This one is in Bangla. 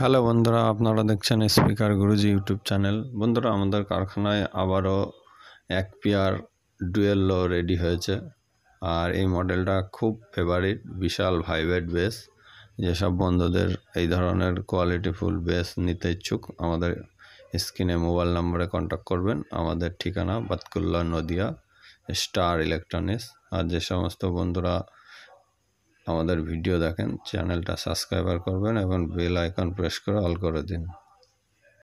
হ্যালো বন্ধুরা আপনারা দেখছেন স্পিকার গুরুজি ইউটিউব চ্যানেল বন্ধুরা আমাদের কারখানায় আবারও এক পিয়ার ডুয়েল লো রেডি হয়েছে আর এই মডেলটা খুব ফেভারিট বিশাল ভাইব্রেট বেস যেসব বন্ধুদের এই ধরনের কোয়ালিটিফুল বেস নিতে ইচ্ছুক আমাদের স্ক্রিনে মোবাইল নম্বরে কন্ট্যাক্ট করবেন আমাদের ঠিকানা বাতকুল্লা নদিয়া স্টার ইলেকট্রনিক্স আর যে সমস্ত বন্ধুরা আমাদের ভিডিও দেখেন চ্যানেলটা সাবস্ক্রাইবার করবেন এবং বেল আইকন প্রেস করে অল করে দিন